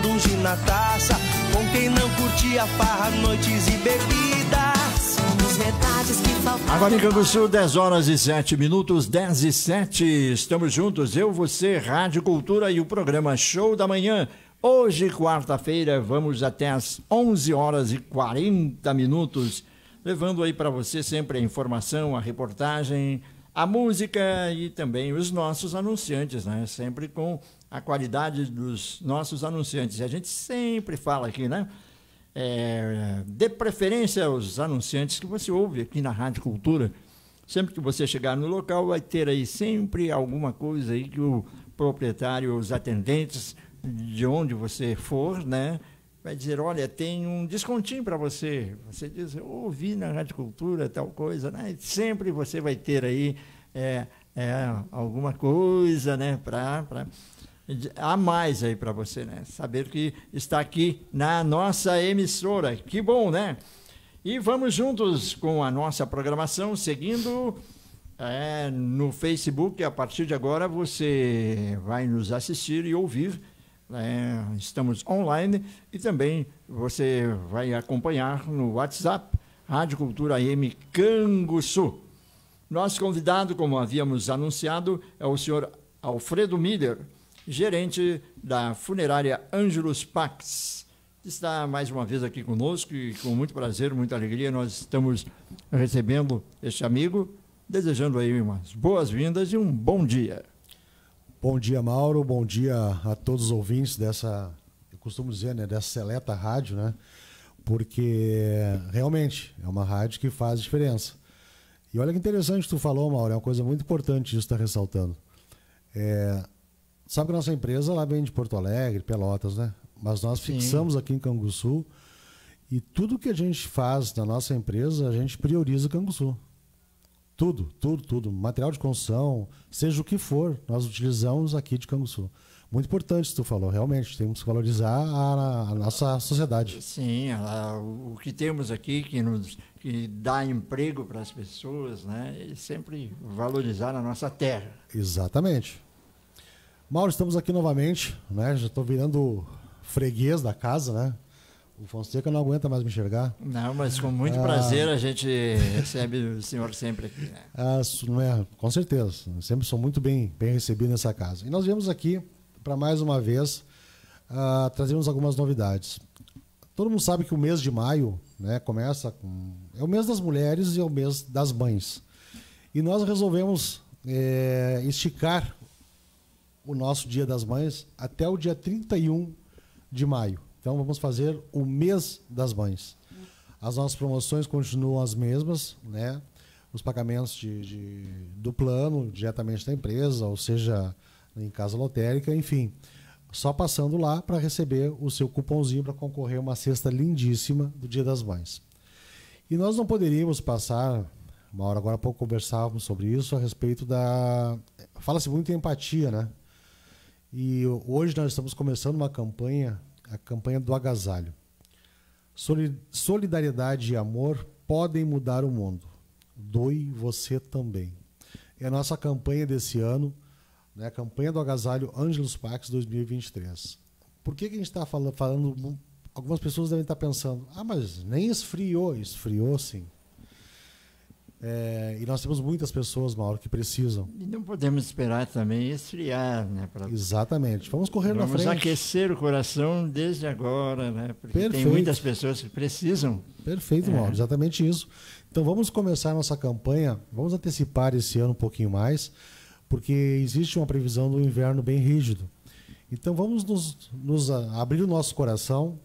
tomando gin na taça. Com quem não curtia farra, noites e bebidas. Somos metades que faltavam. Agora em Campo Sul, 10 horas e 7 minutos, 10 e 7. Estamos juntos, eu, você, Rádio Cultura e o programa Show da Manhã. Hoje, quarta-feira, vamos até as 11 horas e 40 minutos, levando aí para você sempre a informação, a reportagem, a música e também os nossos anunciantes, né? Sempre com a qualidade dos nossos anunciantes. A gente sempre fala aqui, né? É, dê preferência aos anunciantes que você ouve aqui na Rádio Cultura. Sempre que você chegar no local, vai ter aí sempre alguma coisa aí que o proprietário, os atendentes, de onde você for, né? Vai dizer, olha, tem um descontinho para você. Você diz, eu ouvi na Rádio Cultura tal coisa, né? E sempre você vai ter aí é, é, alguma coisa, né? Pra, pra a mais aí para você, né? Saber que está aqui na nossa emissora. Que bom, né? E vamos juntos com a nossa programação, seguindo é, no Facebook. A partir de agora você vai nos assistir e ouvir. É, estamos online e também você vai acompanhar no WhatsApp Rádio Cultura M Canguçu. Nosso convidado, como havíamos anunciado, é o senhor Alfredo Miller gerente da funerária Ângelus Pax. Está mais uma vez aqui conosco e com muito prazer, muita alegria, nós estamos recebendo este amigo, desejando aí umas boas-vindas e um bom dia. Bom dia, Mauro. Bom dia a todos os ouvintes dessa, eu costumo dizer, né, dessa seleta rádio, né? Porque realmente é uma rádio que faz diferença. E olha que interessante que tu falou, Mauro, é uma coisa muito importante isso está ressaltando. É, Sabe que a nossa empresa lá vem de Porto Alegre, Pelotas, né? Mas nós Sim. fixamos aqui em Canguçu e tudo que a gente faz na nossa empresa, a gente prioriza Canguçu. Tudo, tudo, tudo. Material de construção, seja o que for, nós utilizamos aqui de Canguçu. Muito importante isso que tu falou, realmente. Temos que valorizar a, a nossa sociedade. Sim, a, o que temos aqui que, nos, que dá emprego para as pessoas, né? E é sempre valorizar a nossa terra. Exatamente. Mauro, estamos aqui novamente, né? Já estou virando freguês da casa, né? O Fonseca não aguenta mais me enxergar. Não, mas com muito ah, prazer a gente recebe o senhor sempre aqui. Né? Ah, é, com certeza. Sempre sou muito bem, bem recebido nessa casa. E nós viemos aqui para mais uma vez ah, trazermos algumas novidades. Todo mundo sabe que o mês de maio né, começa com. É o mês das mulheres e é o mês das mães. E nós resolvemos é, esticar o nosso Dia das Mães até o dia 31 de maio. Então vamos fazer o mês das mães. As nossas promoções continuam as mesmas, né? Os pagamentos de, de do plano diretamente da empresa, ou seja, em casa lotérica, enfim. Só passando lá para receber o seu cupomzinho para concorrer a uma cesta lindíssima do Dia das Mães. E nós não poderíamos passar, uma hora agora há pouco conversávamos sobre isso, a respeito da. Fala-se muito em empatia, né? E hoje nós estamos começando uma campanha, a campanha do agasalho. Solidariedade e amor podem mudar o mundo. Doe você também. É a nossa campanha desse ano, né? a campanha do agasalho Ângelos Pax 2023. Por que, que a gente está falando, falando? Algumas pessoas devem estar pensando, ah, mas nem esfriou. Esfriou sim. É, e nós temos muitas pessoas, Mauro, que precisam. E não podemos esperar também esfriar, né? Pra... Exatamente. Vamos correr Vamos na frente. Vamos aquecer o coração desde agora, né? Porque Perfeito. tem muitas pessoas que precisam. Perfeito, é. Mauro, exatamente isso. Então vamos começar a nossa campanha, vamos antecipar esse ano um pouquinho mais, porque existe uma previsão do inverno bem rígido. Então vamos nos, nos ah, abrir o nosso coração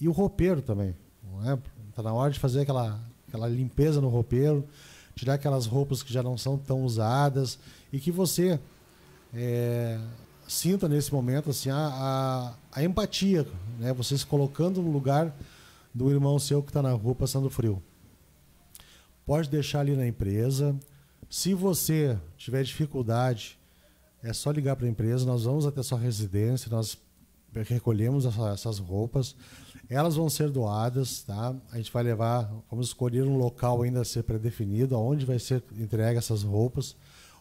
e o roupeiro também. Está é? Tá na hora de fazer aquela, aquela limpeza no roupeiro tirar aquelas roupas que já não são tão usadas e que você é, sinta nesse momento assim a, a, a, empatia, né? Você se colocando no lugar do irmão seu que está na rua passando frio. Pode deixar ali na empresa. Se você tiver dificuldade, é só ligar para a empresa. Nós vamos até sua residência, nós recolhemos essas roupas. Elas vão ser doadas, tá? A gente vai levar, vamos escolher um local ainda a ser predefinido, aonde vai ser entregue essas roupas,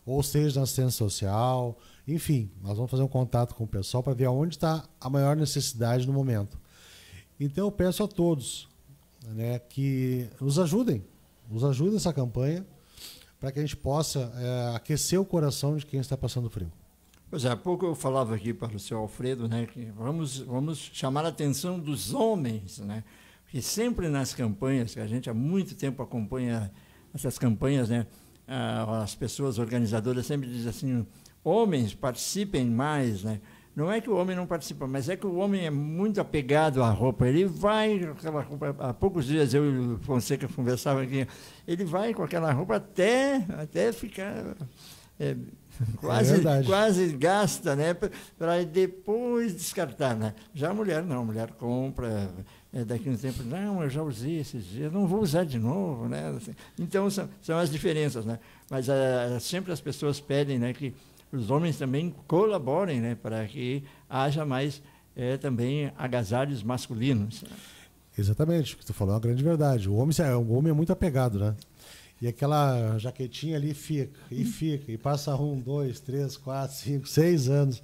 ou seja, na assistência social, enfim, nós vamos fazer um contato com o pessoal para ver aonde está a maior necessidade no momento. Então eu peço a todos né, que nos ajudem, nos ajudem essa campanha para que a gente possa é, aquecer o coração de quem está passando frio. Pois é, há pouco eu falava aqui para o senhor Alfredo, né, que vamos, vamos chamar a atenção dos homens, né? Porque sempre nas campanhas, que a gente há muito tempo acompanha essas campanhas, né, ah, as pessoas organizadoras sempre dizem assim, homens participem mais, né? Não é que o homem não participa, mas é que o homem é muito apegado à roupa. Ele vai, com aquela roupa, há poucos dias eu e o Fonseca conversava aqui, ele vai com aquela roupa até, até ficar... É, É quase, é quase gasta, né? Para depois descartar, né? Já a mulher não, a mulher compra, é, daqui a um tempo, não, eu já usei esses dias, não vou usar de novo, né? Assim, então, são, são as diferenças, né? Mas eh, sempre as pessoas pedem né, que os homens também colaborem, né? Para que haja mais é, também agasalhos masculinos. Né? Exatamente, o que tu falou é uma grande verdade. O homem, o homem é muito apegado, né? E aquela jaquetinha ali fica, e fica, e passa um, dois, três, quatro, cinco, seis anos.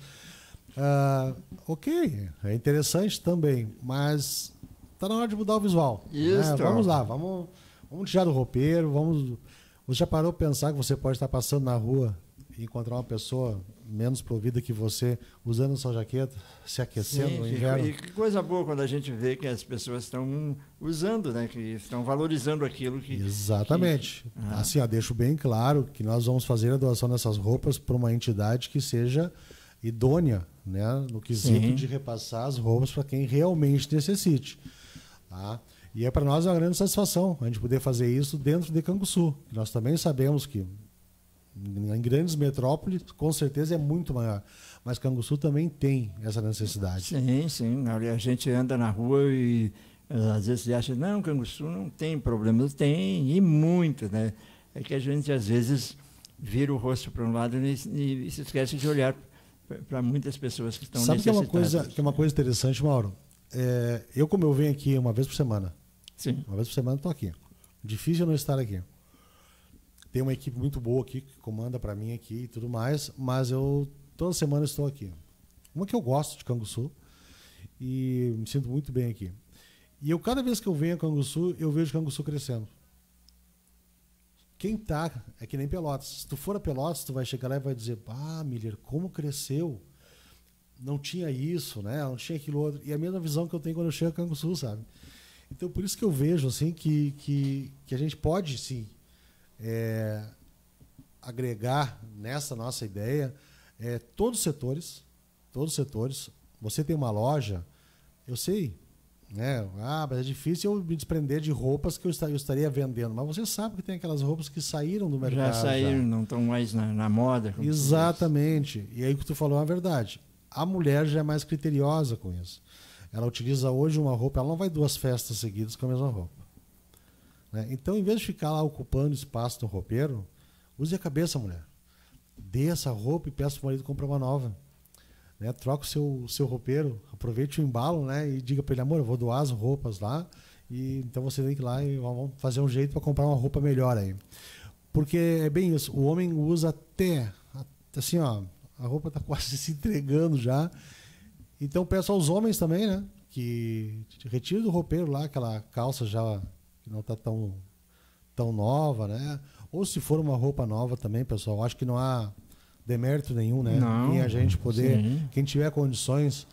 Ah, ok, é interessante também, mas tá na hora de mudar o visual. Né? Isso. Né? Vamos lá, vamos, vamos tirar o roupeiro, vamos. Você já parou para pensar que você pode estar passando na rua e encontrar uma pessoa menos provida que você, usando sua jaqueta, se aquecendo Sim, no inverno. E que coisa boa quando a gente vê que as pessoas estão usando, né? que estão valorizando aquilo que. Exatamente. Que, assim, ah. Assim, ó, deixo bem claro que nós vamos fazer a doação dessas roupas para uma entidade que seja idônea, né? no quesito Sim. de repassar as roupas para quem realmente necessite. Tá? E é para nós uma grande satisfação a gente poder fazer isso dentro de Canguçu. Nós também sabemos que em grandes metrópoles, com certeza é muito maior. Mas Canguçu também tem essa necessidade. Sim, sim. A gente anda na rua e eh, às vezes acha, não, Canguçu não tem problemas. Tem, e muito, né? É que a gente às vezes vira o rosto para um lado e, e, e se esquece de olhar para muitas pessoas que estão Sabe que é uma coisa que é uma coisa interessante, Mauro? É, eu, como eu venho aqui uma vez por semana. Sim. Uma vez por semana estou aqui. Difícil não estar aqui. Tem uma equipe muito boa aqui que comanda para mim aqui e tudo mais, mas eu toda semana estou aqui. Uma que eu gosto de Canguçu e me sinto muito bem aqui. E eu cada vez que eu venho a Canguçu, eu vejo Canguçu crescendo. Quem tá é que nem Pelotas. Se tu for a Pelotas, tu vai chegar lá e vai dizer: "Ah, Miller, como cresceu?" Não tinha isso, né? Não tinha aquilo outro. E é a mesma visão que eu tenho quando eu chego a Canguçu, sabe? Então, por isso que eu vejo assim que, que, que a gente pode sim é, agregar nessa nossa ideia é, todos os setores, todos os setores. Você tem uma loja, eu sei, né? Ah, mas é difícil eu me desprender de roupas que eu, estaria, eu estaria vendendo. Mas você sabe que tem aquelas roupas que saíram do mercado. Já saíram, já. não estão mais na, na moda. Exatamente. E aí o que tu falou é uma verdade. A mulher já é mais criteriosa com isso. Ela utiliza hoje uma roupa, ela não vai duas festas seguidas com a mesma roupa. Né? Então, em vez de ficar lá ocupando espaço no roupeiro, use a cabeça, mulher. Dê essa roupa e peça para o marido comprar uma nova. Né? Troca o seu, seu roupeiro, aproveite o embalo né? e diga para ele, amor, eu vou doar as roupas lá. E, então você tem que ir lá e vamos fazer um jeito para comprar uma roupa melhor aí. Porque é bem isso, o homem usa até, assim, ó, a roupa está quase se entregando já. Então peço aos homens também, né? Que retire do roupeiro lá aquela calça já que não está tão, tão nova, né? Ou se for uma roupa nova também, pessoal, acho que não há demérito nenhum, né? Não, e a gente poder, sim. quem tiver condições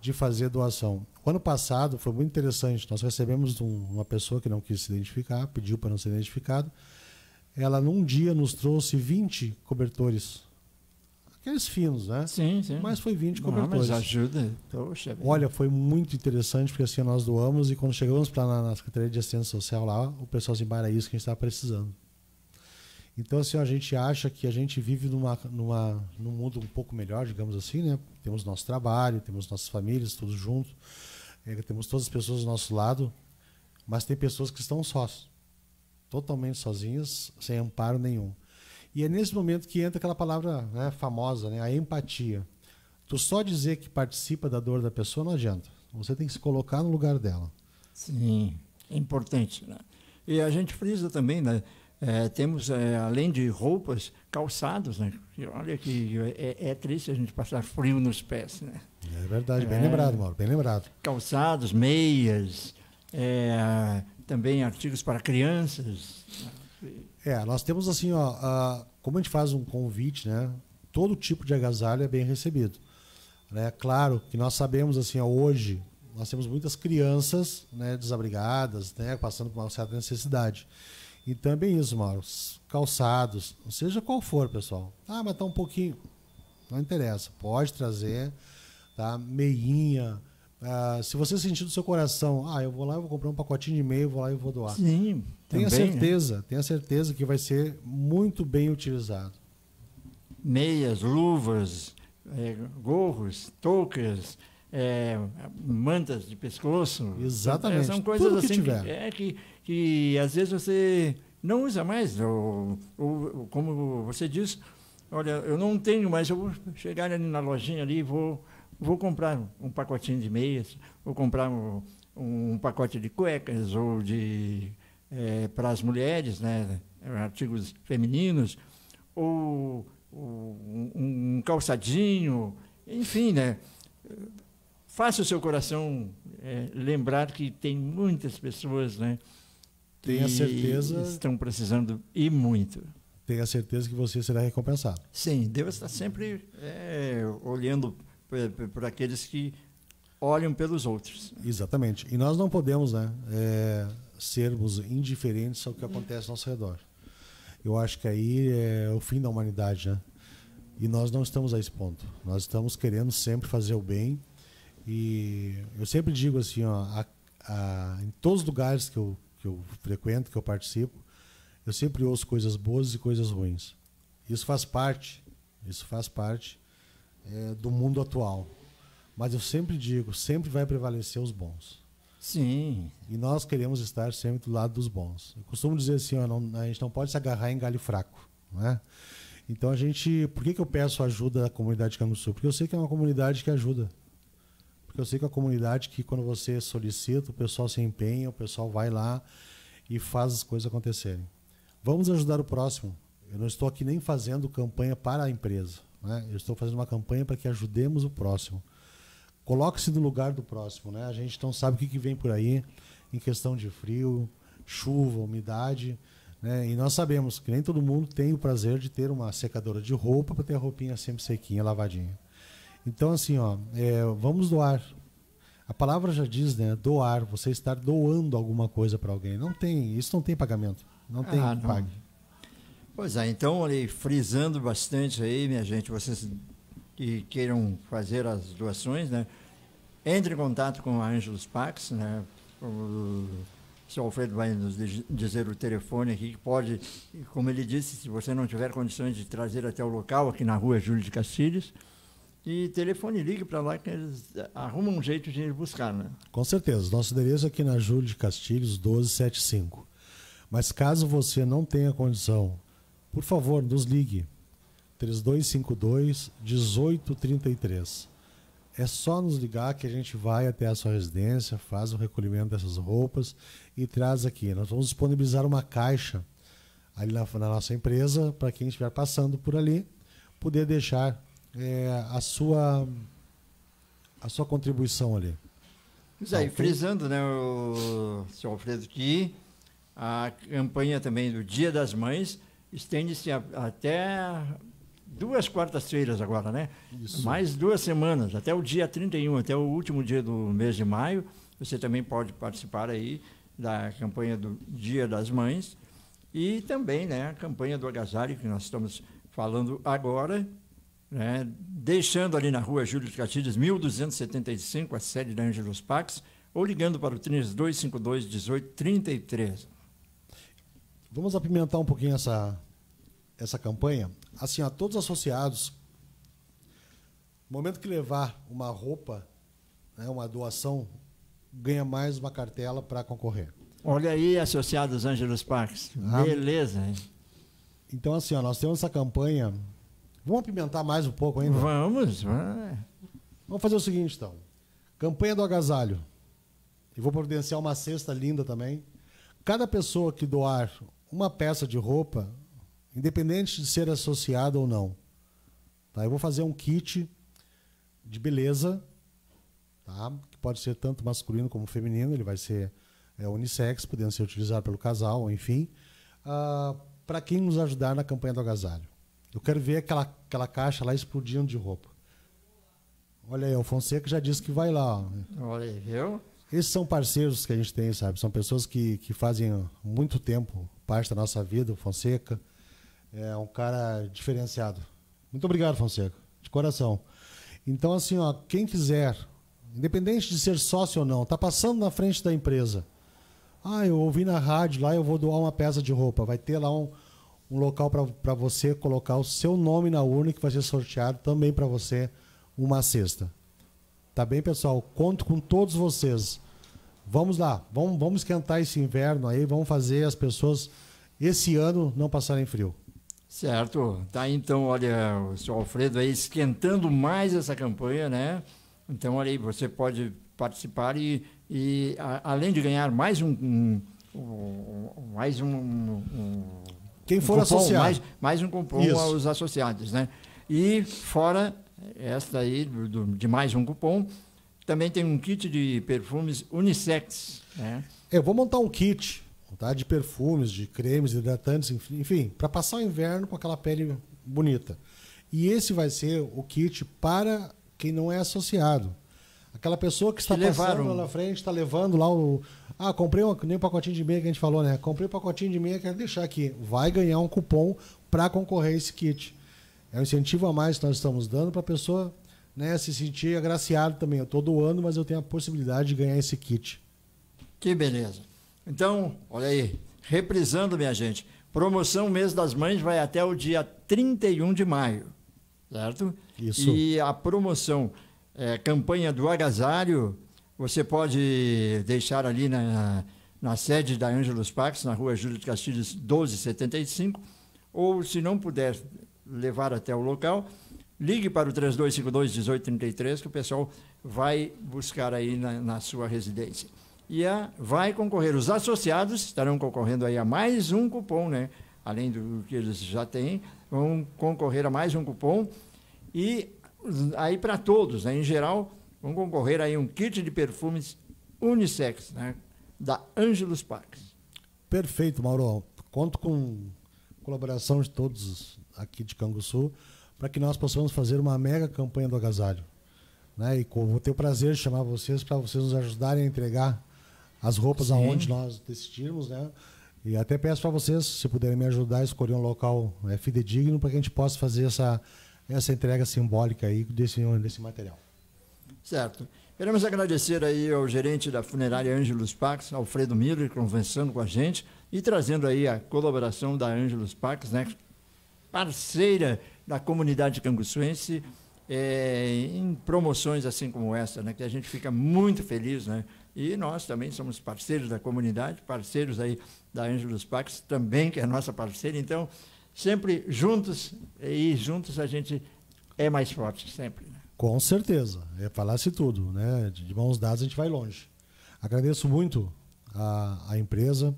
de fazer doação. O ano passado foi muito interessante. Nós recebemos uma pessoa que não quis se identificar, pediu para não ser identificado. Ela num dia nos trouxe 20 cobertores Aqueles finos, né? Sim, sim. Mas foi 20 cobertores. Não, mas ajuda. Poxa, Olha, foi muito interessante, porque assim nós doamos e quando chegamos para na, na Secretaria de Assistência Social lá, o pessoal assim, era isso que a gente estava precisando. Então, assim, a gente acha que a gente vive numa, numa, num mundo um pouco melhor, digamos assim, né? Temos nosso trabalho, temos nossas famílias, todos juntos, é, eh, temos todas as pessoas do nosso lado, mas tem pessoas que estão sós, totalmente sozinhas, sem amparo nenhum. E é nesse momento que entra aquela palavra né, famosa, né, a empatia. Tu só dizer que participa da dor da pessoa não adianta. Você tem que se colocar no lugar dela. Sim, é importante. Né? E a gente frisa também, né? É, temos, é, além de roupas, calçados, né? E olha que é, é, triste a gente passar frio nos pés, né? É verdade, bem lembrado, Mauro, bem lembrado. Calçados, meias, é, também artigos para crianças. Né? É, nós temos assim, ó, a, como a gente faz um convite, né? Todo tipo de agasalho é bem recebido. Né? Claro que nós sabemos assim, ó, hoje nós temos muitas crianças né, desabrigadas, né, passando por uma certa necessidade. Então é bem isso, Mauro. Calçados, seja qual for, pessoal. Ah, mas tá um pouquinho. Não interessa. Pode trazer, tá? Meinha, Uh, se você sentir do seu coração, ah, eu vou lá, eu vou comprar um pacotinho de e-mail, vou lá e vou doar. Sim, tenha também, né? certeza, né? tenha certeza que vai ser muito bem utilizado. Meias, luvas, é, gorros, toucas, é, mantas de pescoço. Exatamente. São coisas Tudo que assim tiver. Que, é, que, que às vezes você não usa mais, ou, ou como você disse olha, eu não tenho mais, eu vou chegar ali na lojinha ali e vou vou comprar um pacotinho de meias, vou comprar um, um pacote de cuecas ou de é, para as mulheres, né, artigos femininos, ou, ou um, um calçadinho, enfim, né? Faça o seu coração é, lembrar que tem muitas pessoas, né? Tenha certeza. Estão precisando e muito. Tenha certeza que você será recompensado. Sim, Deus está sempre é, olhando por, aqueles que olham pelos outros. Exatamente. E nós não podemos né, é, sermos indiferentes ao que acontece ao nosso redor. Eu acho que aí é o fim da humanidade, né? E nós não estamos a esse ponto. Nós estamos querendo sempre fazer o bem. E eu sempre digo assim, ó, a, a, em todos os lugares que eu, que eu frequento, que eu participo, eu sempre ouço coisas boas e coisas ruins. Isso faz parte, isso faz parte é, do mundo atual. Mas eu sempre digo, sempre vai prevalecer os bons. Sim. E nós queremos estar sempre do lado dos bons. Eu costumo dizer assim, ó, não, a gente não pode se agarrar em galho fraco, né? Então a gente, por que, que eu peço ajuda da comunidade de Sul? Porque eu sei que é uma comunidade que ajuda. Porque eu sei que é uma comunidade que quando você solicita, o pessoal se empenha, o pessoal vai lá e faz as coisas acontecerem. Vamos ajudar o próximo. Eu não estou aqui nem fazendo campanha para a empresa. Né? Eu estou fazendo uma campanha para que ajudemos o próximo. Coloque-se no lugar do próximo. Né? A gente não sabe o que, que vem por aí em questão de frio, chuva, umidade. Né? E nós sabemos que nem todo mundo tem o prazer de ter uma secadora de roupa para ter a roupinha sempre sequinha, lavadinha. Então, assim, ó, é, vamos doar. A palavra já diz, né? Doar, você estar doando alguma coisa para alguém. Não tem, isso não tem pagamento. Não ah, tem não. Pois é, então, ali, frisando bastante aí, minha gente, vocês que queiram fazer as doações, né? Entre em contato com a Ângelos Pax, né? O seu Alfredo vai nos dizer o telefone aqui, que pode, como ele disse, se você não tiver condições de trazer até o local, aqui na rua Júlio de Castilhos, e telefone ligue para lá que eles eh, arrumam um jeito de ir buscar, né? Com certeza. Nosso endereço aqui na Júlio de Castilhos, 1275. Mas caso você não tenha condição por favor, nos ligue. 3252 1833. É só nos ligar que a gente vai até a sua residência, faz o recolhimento dessas roupas e traz aqui. Nós vamos disponibilizar uma caixa ali na, na nossa empresa para quem estiver passando por ali poder deixar é, a sua a sua contribuição ali. Pois é, tá aí, frisando, né, o senhor Alfredo, que a campanha também do Dia das Mães estende-se até duas quartas-feiras agora, né? Isso. Mais duas semanas, até o dia 31, até o último dia do mês de maio. Você também pode participar aí da campanha do Dia das Mães e também, né, a campanha do agasalho que nós estamos falando agora, né, deixando ali na rua Júlio de Castilhos, 1275, a sede da Angelos Pax, ou ligando para o 3252 1833. Vamos apimentar um pouquinho essa, essa campanha. Assim, a todos os associados, no momento que levar uma roupa, né, uma doação, ganha mais uma cartela para concorrer. Olha aí, associados Ângelos Parques. Ah. Beleza, Então, assim, ó, nós temos essa campanha. Vamos apimentar mais um pouco ainda? Vamos, vai. Vamos fazer o seguinte, então. Campanha do agasalho. E vou providenciar uma cesta linda também. Cada pessoa que doar uma peça de roupa, independente de ser associada ou não. Tá? Eu vou fazer um kit de beleza, tá? que pode ser tanto masculino como feminino, ele vai ser é, unissex, podendo ser utilizado pelo casal, enfim, uh, ah, para quem nos ajudar na campanha do agasalho. Eu quero ver aquela, aquela caixa lá explodindo de roupa. Olha aí, o Fonseca já disse que vai lá. Olha aí, viu? Esses são parceiros que a gente tem, sabe? São pessoas que, que fazem muito tempo parte da nossa vida. O Fonseca é um cara diferenciado. Muito obrigado, Fonseca, de coração. Então, assim, ó, quem quiser, independente de ser sócio ou não, tá passando na frente da empresa. Ah, eu ouvi na rádio lá, eu vou doar uma peça de roupa. Vai ter lá um, um local para você colocar o seu nome na urna que vai ser sorteado também para você uma cesta. Tá bem, pessoal? Conto com todos vocês. Vamos lá, vamos, vamos esquentar esse inverno aí, vamos fazer as pessoas esse ano não passarem frio. Certo. Tá então, olha, o senhor Alfredo aí esquentando mais essa campanha, né? Então, olha aí, você pode participar e, e a, além de ganhar mais um, um, um mais um, um, quem for cupom, associado mais, mais um cupom Isso. aos associados, né? E fora esta aí, do, do, de mais um cupom. Também tem um kit de perfumes unissex. Né? Eu vou montar um kit tá? de perfumes, de cremes, hidratantes, enfim, para passar o inverno com aquela pele bonita. E esse vai ser o kit para quem não é associado. Aquela pessoa que está que passando lá na frente, está levando lá o. Ah, comprei um, nem um pacotinho de meia que a gente falou, né? Comprei um pacotinho de meia, quero deixar aqui. Vai ganhar um cupom para concorrer a esse kit. É um incentivo a mais que nós estamos dando para a pessoa né, se sentir agraciado também. Eu estou doando, mas eu tenho a possibilidade de ganhar esse kit. Que beleza. Então, olha aí, reprisando, minha gente, promoção Mês das Mães vai até o dia 31 de maio, certo? Isso. E a promoção é, Campanha do Agasalho, você pode deixar ali na, na sede da Ângelos Pax, na rua Júlio de Castilhos, 1275, ou se não puder levar até o local. Ligue para o 3252-1833, que o pessoal vai buscar aí na, na sua residência. E a, vai concorrer. Os associados estarão concorrendo aí a mais um cupom, né? Além do que eles já têm, vão concorrer a mais um cupom. E aí para todos, né? em geral, vão concorrer aí um kit de perfumes unissex, né? Da Angelus Parques. Perfeito, Mauro. Conto com colaboração de todos aqui de Canguçu, para que nós possamos fazer uma mega campanha do agasalho. Né? E vou ter o prazer de chamar vocês para vocês nos ajudarem a entregar as roupas Sim. aonde nós decidirmos, né? E até peço para vocês, se puderem me ajudar, a escolher um local é, fidedigno para que a gente possa fazer essa, essa entrega simbólica aí desse, desse material. Certo. Queremos agradecer aí ao gerente da funerária Ângelos Pax, Alfredo Miller, conversando com a gente e trazendo aí a colaboração da Ângelos Pax, né? parceira da comunidade canguçuense é, em promoções assim como essa, né, que a gente fica muito feliz, né? E nós também somos parceiros da comunidade, parceiros aí da dos Pax também, que é nossa parceira. Então, sempre juntos e juntos a gente é mais forte sempre. Né? Com certeza, é falasse tudo, né? De mãos dadas a gente vai longe. Agradeço muito a, a empresa,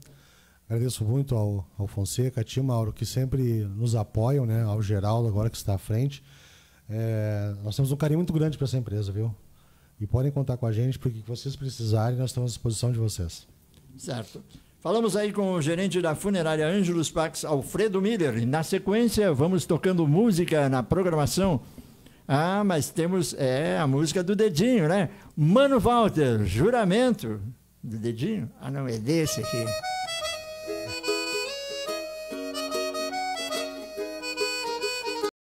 Agradeço muito ao, ao Fonseca, a Tim Mauro, que sempre nos apoiam, né? Ao Geraldo, agora que está à frente. É, nós temos um carinho muito grande para essa empresa, viu? E podem contar com a gente, porque que vocês precisarem, nós estamos à disposição de vocês. Certo. Falamos aí com o gerente da funerária Ângelos Pax, Alfredo Miller. Na sequência, vamos tocando música na programação. Ah, mas temos é, a música do Dedinho, né? Mano Walter, juramento do Dedinho. Ah, não, é desse aqui.